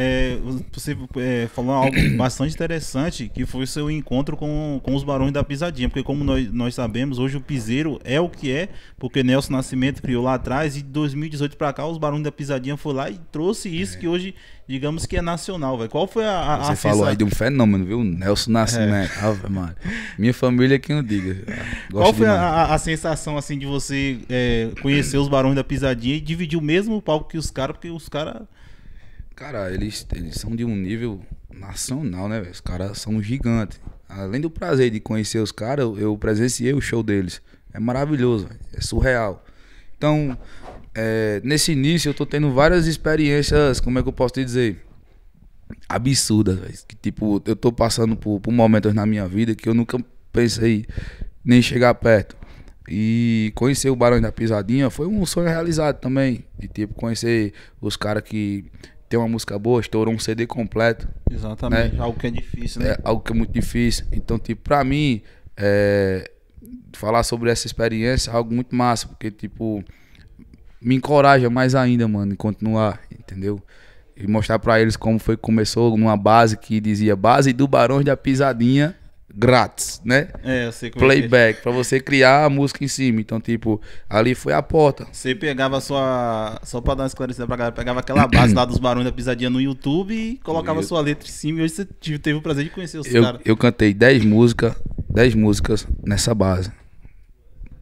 é, você é, falou algo bastante interessante, que foi seu encontro com, com os barões da pisadinha. Porque como nós, nós sabemos, hoje o piseiro é o que é, porque Nelson Nascimento criou lá atrás e de 2018 para cá os barões da pisadinha foi lá e trouxe isso é. que hoje, digamos que é nacional, velho. Qual foi a, a Você a falou aí de um fenômeno, viu? Nelson Nascimento. É. Ave Minha família é quem o diga. Qual foi a, a, sensação assim de você é, conhecer os barões da pisadinha e dividir o mesmo palco que os caras, porque os caras Cara, eles, eles são de um nível nacional, né, velho? Os caras são gigantes. Além do prazer de conhecer os caras, eu, eu presenciei o show deles. É maravilhoso, é surreal. Então, é, nesse início eu tô tendo várias experiências, como é que eu posso te dizer? Absurdas, velho. tipo, eu tô passando por, por momentos na minha vida que eu nunca pensei nem chegar perto. E conhecer o Barão da Pisadinha foi um sonho realizado também. De tipo, conhecer os caras que tem uma música boa, estourou um CD completo. Exatamente, né? algo que é difícil, né? É, algo que é muito difícil. Então, tipo, pra mim, é, falar sobre essa experiência é algo muito massa, porque, tipo, me encoraja mais ainda, mano, em continuar, entendeu? E mostrar pra eles como foi que começou numa base que dizia Base do Barões da Pisadinha grátis, né? É, eu sei como é é. Playback, é. para você criar a música em cima. Então, tipo, ali foi a porta. Você pegava sua. Só para dar uma esclarecida pra galera, pegava aquela base lá dos barões da pisadinha no YouTube e colocava eu... sua letra em cima. E hoje você teve o prazer de conhecer os eu, caras. Eu cantei 10 músicas, 10 músicas nessa base.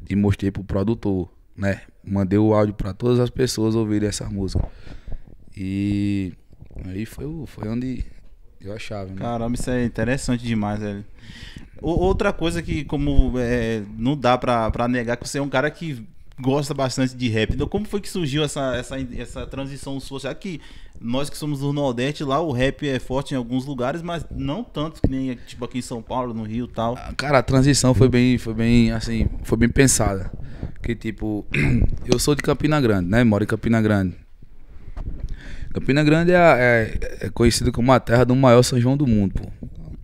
E mostrei pro produtor, né? Mandei o áudio para todas as pessoas ouvirem essa música. E aí foi, foi onde eu achava. Né? Caramba, isso é interessante demais, velho. Outra coisa que, como é, não dá pra, pra negar, que você é um cara que gosta bastante de rap. Então, como foi que surgiu essa, essa, essa transição sua? Já que nós que somos do Nordeste, lá o rap é forte em alguns lugares, mas não tanto que nem tipo aqui em São Paulo, no Rio e tal. Ah, cara, a transição foi bem, foi bem, assim, foi bem pensada. Que tipo, eu sou de Campina Grande, né? Moro em Campina Grande. Campina Grande é, é, é conhecida como a terra do maior São João do mundo, pô.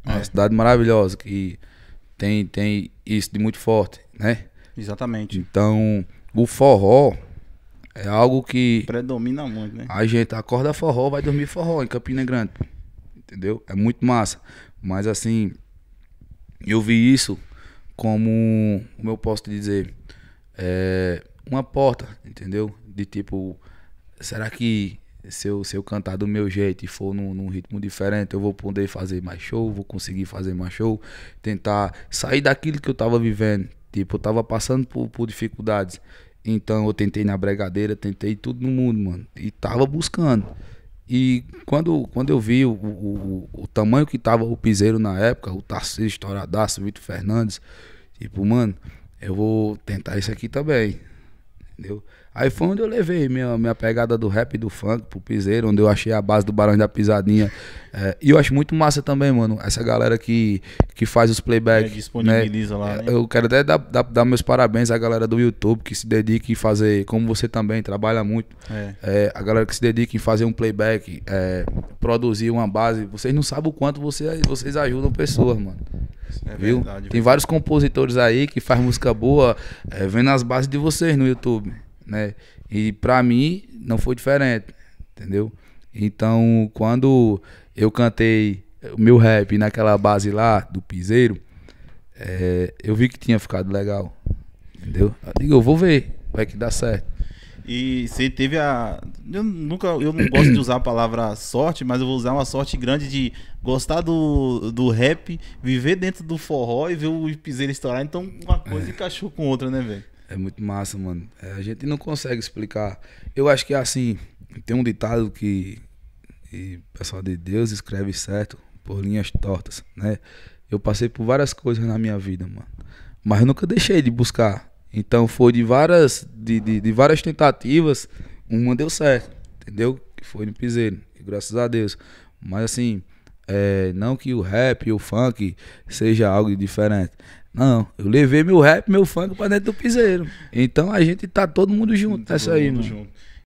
É uma é. cidade maravilhosa que tem, tem isso de muito forte, né? Exatamente. Então, o forró é algo que. Predomina muito, né? A gente acorda forró, vai dormir forró em Campina Grande. Entendeu? É muito massa. Mas assim, eu vi isso como, como eu posso te dizer, é uma porta, entendeu? De tipo, será que se eu, se eu cantar do meu jeito e for num, num, ritmo diferente, eu vou poder fazer mais show, vou conseguir fazer mais show, tentar sair daquilo que eu tava vivendo. Tipo, eu tava passando por, por dificuldades. Então eu tentei na bregadeira, tentei tudo no mundo, mano. E tava buscando. E quando, quando eu vi o, o, o tamanho que tava o piseiro na época, o Tarcísio Estouradaço, o Vitor Fernandes, tipo, mano, eu vou tentar isso aqui também entendeu? Aí foi onde eu levei minha, minha pegada do rap e do funk pro piseiro, onde eu achei a base do Barão da Pisadinha. É, e eu acho muito massa também, mano, essa galera que, que faz os playback. É, disponibiliza né? lá, né? Eu quero até dar, dar, dar, meus parabéns à galera do YouTube que se dedica em fazer, como você também trabalha muito, é. É, a galera que se dedica em fazer um playback, é, produzir uma base. Vocês não sabem o quanto vocês vocês ajudam pessoas, mano. É viu? Verdade, Tem vários compositores aí que faz música boa, é, vendo as bases de vocês no YouTube, né? E para mim não foi diferente, entendeu? Então, quando eu cantei o meu rap naquela base lá do piseiro, é, eu vi que tinha ficado legal. Entendeu? Eu digo, eu vou ver, vai que dá certo. E você teve a. Eu nunca. Eu não gosto de usar a palavra sorte, mas eu vou usar uma sorte grande de gostar do, do rap, viver dentro do forró e ver o piseiro estourar. Então uma coisa é. encaixou com outra, né, velho? É muito massa, mano. É, a gente não consegue explicar. Eu acho que é assim. Tem um ditado que. o pessoal de Deus escreve certo por linhas tortas, né? Eu passei por várias coisas na minha vida, mano. Mas eu nunca deixei de buscar. Então foi de várias de, de, de, várias tentativas, uma deu certo, entendeu? Que foi no piseiro, graças a Deus. Mas assim, é, não que o rap e o funk seja algo diferente. Não, eu levei meu rap, meu funk pra dentro do piseiro. Então a gente tá todo mundo junto tá nessa aí, mundo mano. Junto.